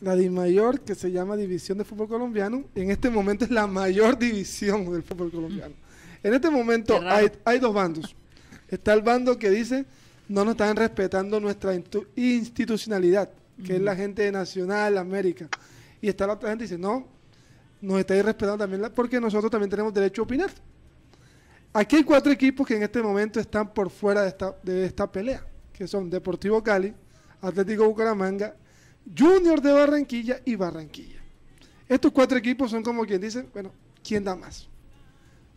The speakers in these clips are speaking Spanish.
la mayor que se llama División de Fútbol Colombiano, en este momento es la mayor división del fútbol colombiano. Mm. En este momento hay, dos bandos. Está el bando que dice, no nos están respetando nuestra institucionalidad, que es la mm. gente de Nacional, América. Y está la otra gente que dice, no, nos estáis respetando también, la, porque nosotros también tenemos derecho a opinar. Aquí hay cuatro equipos que en este momento están por fuera de esta, de esta pelea, que son Deportivo Cali, Atlético Bucaramanga, Junior de Barranquilla y Barranquilla. Estos cuatro equipos son como quien dice, bueno, ¿quién da más?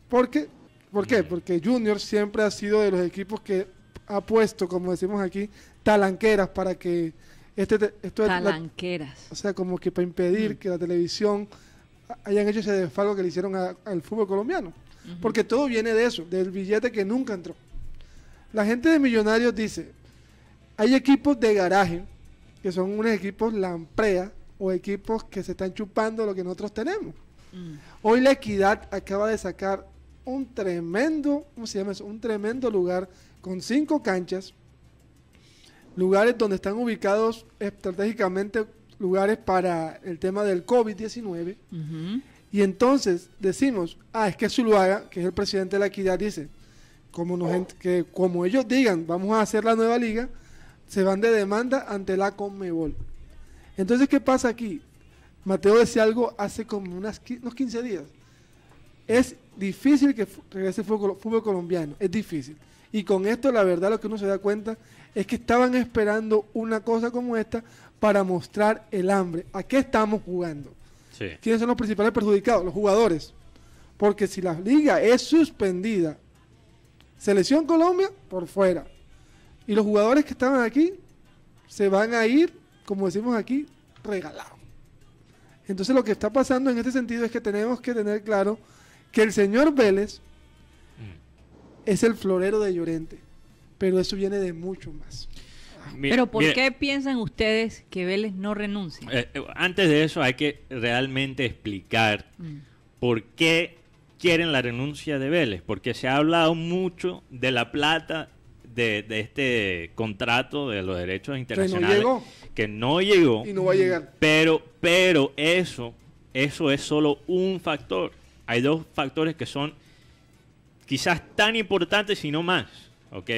Porque, ¿Por qué? Porque Junior siempre ha sido de los equipos que ha puesto, como decimos aquí, talanqueras para que este esto talanqueras. o sea, como que para impedir mm. que la televisión hayan hecho ese desfalco que le hicieron al fútbol colombiano. Porque todo viene de eso, del billete que nunca entró. La gente de Millonarios dice, hay equipos de garaje que son unos equipos lamprea o equipos que se están chupando lo que nosotros tenemos. Mm. Hoy la Equidad acaba de sacar un tremendo, ¿cómo se llama eso? Un tremendo lugar con cinco canchas, lugares donde están ubicados estratégicamente lugares para el tema del COVID-19. Y entonces decimos, ah, es que Zuluaga, que es el presidente de la Equidad, dice, como, nos, oh. que, como ellos digan, vamos a hacer la nueva liga, se van de demanda ante la Conmebol. Entonces, ¿qué pasa aquí? Mateo decía algo hace como unas, unos 15 días. Es difícil que regrese el fútbol, colombiano, es difícil. Y con esto, la verdad, lo que uno se da cuenta es que estaban esperando una cosa como esta para mostrar el hambre. ¿A qué estamos jugando? ¿Quiénes son los principales perjudicados? Los jugadores. Porque si la liga es suspendida, selección Colombia por fuera, y los jugadores que estaban aquí se van a ir, como decimos aquí, regalados. Entonces lo que está pasando en este sentido es que tenemos que tener claro que el señor Vélez mm. es el florero de Llorente, pero eso viene de mucho más. pero ¿por qué piensan ustedes que Vélez no renuncia? Eh, eh, antes de eso hay que realmente explicar mm. por qué quieren la renuncia de Vélez, porque se ha hablado mucho de la plata de, este contrato de los derechos internacionales que no, llegó. y no va a llegar. Pero, pero eso, eso es solo un factor. Hay dos factores que son quizás tan importantes, si no más, ¿ok?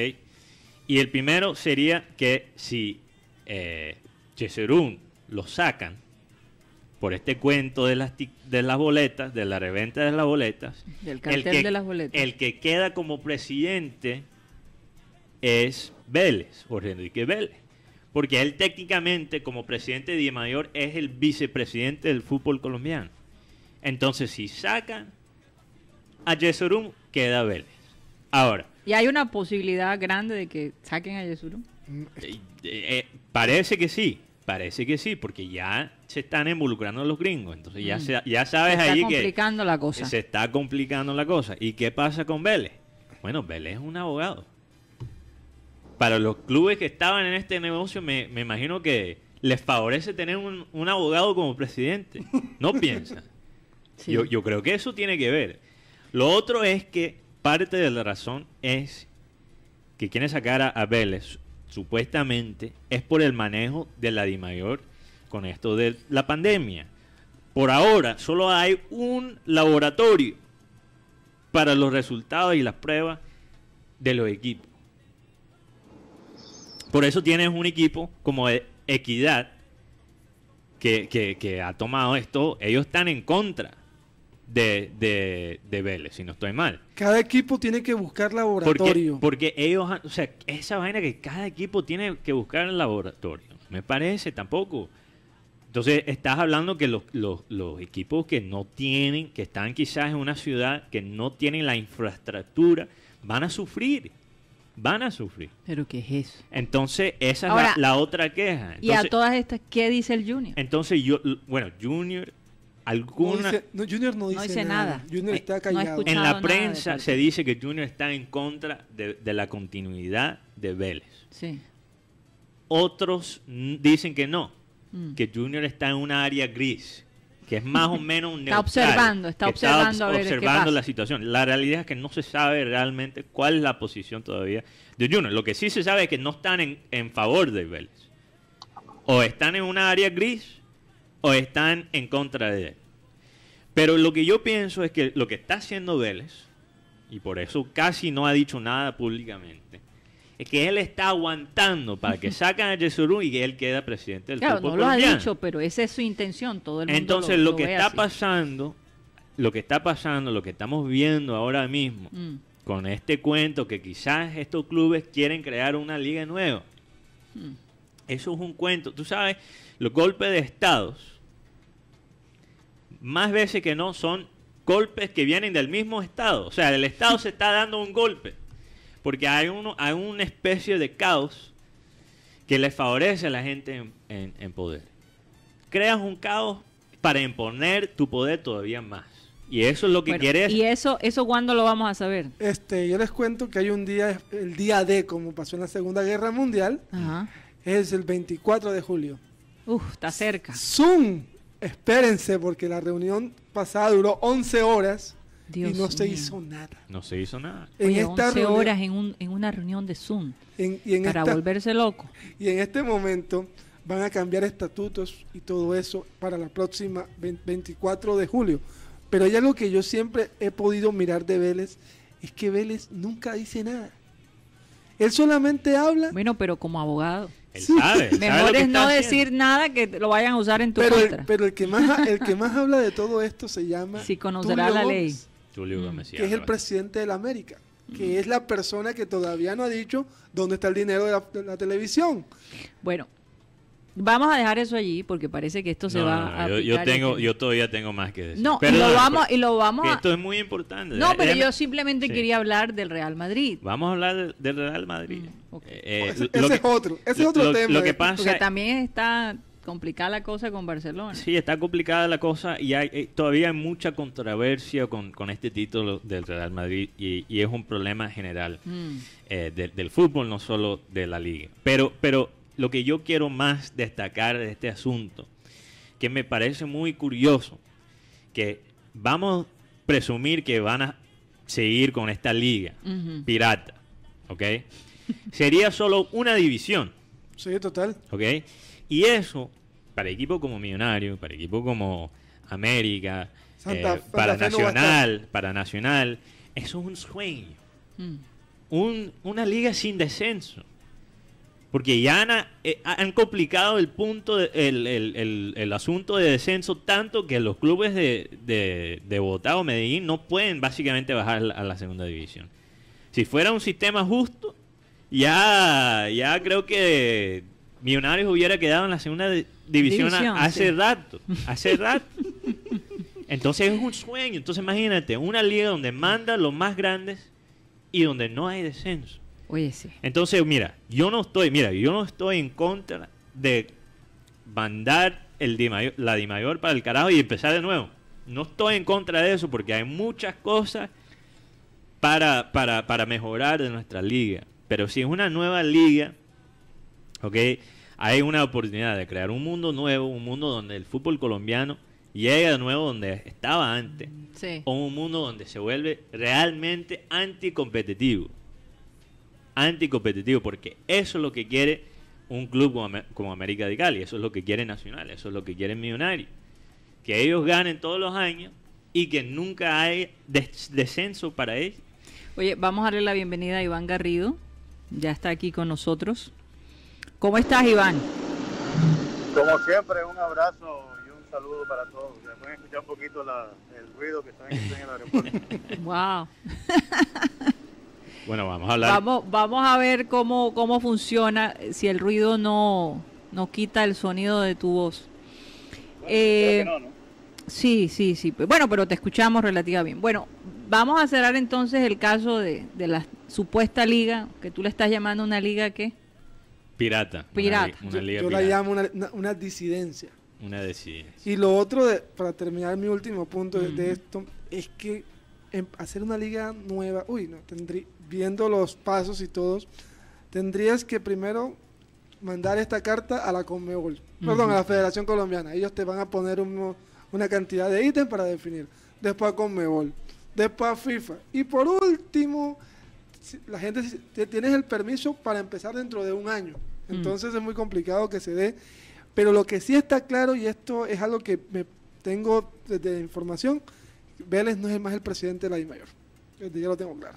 Y el primero sería que si eh, Cheserún lo sacan por este cuento de las, de las boletas, de la reventa de las boletas, del cartel de las boletas, el que queda como presidente es Vélez, Jorge Enrique Vélez. Porque él técnicamente, como presidente de Mayor, es el vicepresidente del fútbol colombiano. Entonces, si sacan a Yesurum, queda Vélez. Ahora. ¿Y hay una posibilidad grande de que saquen a Yesurum? Eh, eh, eh, parece que sí, parece que sí, porque ya se están involucrando los gringos. Entonces ya, mm. ya sabes ahí que... está complicando la cosa. Se está complicando la cosa. ¿Y qué pasa con Vélez? Bueno, Vélez es un abogado para los clubes que estaban en este negocio, me, imagino que les favorece tener un, abogado como presidente. No piensa. yo, creo que eso tiene que ver. Lo otro es que parte de la razón es que quieren sacar a, a Vélez, supuestamente, es por el manejo de la DIMAYOR con esto de la pandemia. Por ahora solo hay un laboratorio para los resultados y las pruebas de los equipos. Por eso tienes un equipo como Equidad que, ha tomado esto. Ellos están en contra de, de, Vélez, si no estoy mal. Cada equipo tiene que buscar laboratorio. Porque, ellos, o sea, esa vaina que cada equipo tiene que buscar el laboratorio. Me parece, tampoco. Entonces, estás hablando que los, los, equipos que no tienen, que están quizás en una ciudad que no tienen la infraestructura, van a sufrir van a sufrir. Pero ¿qué es eso? Entonces, esa es la, otra queja. y a todas estas, ¿qué dice el Junior? Entonces, yo, bueno, Junior, alguna... No dice, junior no dice, nada. Junior eh, está callado. en la prensa se dice que Junior está en contra de, la continuidad de Vélez. Sí. Otros dicen que no, mm. que Junior está en un área gris que es más o menos un negocio, Está observando, está observando, observando la situación. La realidad es que no se sabe realmente cuál es la posición todavía de Juno. Lo que sí se sabe es que no están en, en favor de Vélez. O están en una área gris o están en contra de él. Pero lo que yo pienso es que lo que está haciendo Vélez, y por eso casi no ha dicho nada públicamente, es que él está aguantando para que sacan a Yesurún y que él queda presidente del claro, no lo ha dicho, pero esa es su intención, todo Entonces, lo, que está pasando, lo que está pasando, lo que estamos viendo ahora mismo mm. con este cuento que quizás estos clubes quieren crear una liga nueva. Mm. Eso es un cuento, tú sabes, los golpes de estados más veces que no son golpes que vienen del mismo estado, o sea, del estado se está dando un golpe porque hay, uno, hay una especie de caos que les favorece a la gente en, poder. Creas un caos para imponer tu poder todavía más. Y eso es lo que quieres. ¿Y eso, eso cuándo lo vamos a saber? Este, yo les cuento que hay un día, el día D, como pasó en la Segunda Guerra Mundial, es el 24 de julio. Uf, está cerca. Zoom, espérense, porque la reunión pasada duró 11 horas y no se hizo nada. No se hizo nada. En 11 horas en, una reunión de Zoom y en para volverse loco. Y en este momento van a cambiar estatutos y todo eso para la próxima 24 de julio. Pero ya algo que yo siempre he podido mirar de Vélez es que Vélez nunca dice nada. Él solamente habla. Bueno, pero como abogado. sabe, Mejor es no decir nada que lo vayan a usar en tu pero contra. pero el que más, el que más habla de todo esto se llama. Si conocerá la ley. Mm. Que es el presidente de la América que mm. es la persona que todavía no ha dicho dónde está el dinero de la, televisión. Bueno, vamos a dejar eso allí porque parece que esto se va a. Yo, tengo, yo todavía tengo más que decir. No, lo pues, vamos, y lo vamos. A... Esto es muy importante. No, ¿eh? pero yo simplemente quería hablar del Real Madrid. Vamos a hablar del, Real Madrid. Mm, eh, eh, ese, es otro, ese es otro tema. Lo que pasa, porque también está complicada la cosa con Barcelona. Sí, está complicada la cosa y hay, eh, todavía hay mucha controversia con, este título del Real Madrid y, es un problema general mm. eh, del fútbol, no solo de la liga. Pero, pero lo que yo quiero más destacar de este asunto, que me parece muy curioso, que vamos a presumir que van a seguir con esta liga pirata, ¿ok? Sería solo una división. Sí, total. ¿Ok? Y eso, para equipos como Millonario, para equipos como América, eh, para Nacional, para Nacional, eso es un sueño. Mm. una liga sin descenso. Porque ya han, eh, complicado el punto, el, asunto de descenso tanto que los clubes de, de, Bogotá o Medellín no pueden básicamente bajar a la segunda división. Si fuera un sistema justo, ya, ya creo que Millonarios hubiera quedado en la segunda división, hace rato, hace rato. Entonces es un sueño. Entonces imagínate, una liga donde manda los más grandes y donde no hay descenso. Oye, sí. Entonces, mira, yo no estoy, mira, yo no estoy en contra de mandar el la di mayor para el carajo y empezar de nuevo. No estoy en contra de eso porque hay muchas cosas para, para, para mejorar de nuestra liga. Pero si es una nueva liga, ¿ok? hay una oportunidad de crear un mundo nuevo, un mundo donde el fútbol colombiano llegue de nuevo donde estaba antes, o un mundo donde se vuelve realmente anticompetitivo. Anticompetitivo, porque eso es lo que quiere un club como, América de Cali, eso es lo que quiere Nacional, eso es lo que quiere Millonarios. Que ellos ganen todos los años y que nunca hay descenso para ellos. Oye, vamos a darle la bienvenida a Iván Garrido, ya está aquí con nosotros. ¿Cómo estás, Iván? Como siempre, un abrazo y un saludo para todos. pueden escuchar un poquito el ruido que están en el aeropuerto. ¡Wow! bueno, vamos a hablar. Vamos, a ver cómo, cómo funciona, eh, si el ruido no, no quita el sonido de tu voz. eh, Sí, sí, sí. Bueno, pero te escuchamos relativamente bien. Bueno, vamos a cerrar entonces el caso de, de la supuesta liga, que tú le estás llamando una liga que... Pirata. Pirata. yo, la llamo una, disidencia. Una disidencia. Y lo otro, para terminar mi último punto de esto, es que em, hacer una liga nueva, uy, no, viendo los pasos y todos, tendrías que primero mandar esta carta a la Conmebol, perdón, a la Federación Colombiana. Ellos te van a poner una cantidad de ítems para definir. Después a Conmebol, después a FIFA. Y por último, la gente tienes el permiso para empezar dentro de un año. Mm. Entonces es muy complicado que se dé. Pero lo que sí está claro, y esto es algo que me tengo de información, Vélez no es más el presidente de la I mayor. Ya lo tengo claro.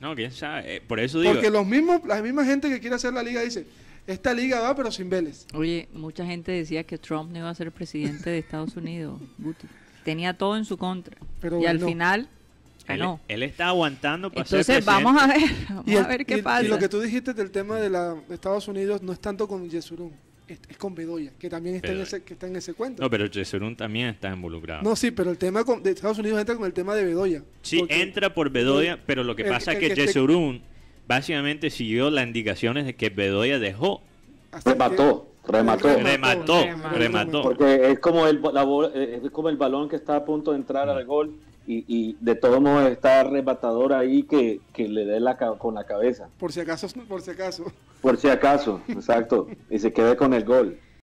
No, que ya, eh, por eso digo. Porque los mismos, la misma gente que quiere hacer la liga dice, esta liga va pero sin Vélez. Oye, mucha gente decía que Trump no iba a ser presidente de Estados Unidos, Tenía todo en su contra. y al final él, está aguantando Entonces, vamos a ver, a ver qué pasa. Y lo que tú dijiste del tema de, la, Estados Unidos no es tanto con Yesurún, es, con Bedoya, que también está, en ese, que está en ese cuento. No, pero Yesurún también está involucrado. No, sí, pero el tema de Estados Unidos entra con el tema de Bedoya. Sí, entra por Bedoya, pero lo que pasa es que, que básicamente siguió las indicaciones de que Bedoya dejó. remató, remató, remató, remató, Porque es como el, es como el balón que está a punto de entrar al gol y, de todos modos está arrebatador ahí que, que le dé la, con la cabeza. Por si acaso, por si acaso. Por si acaso, exacto. y se quede con el gol.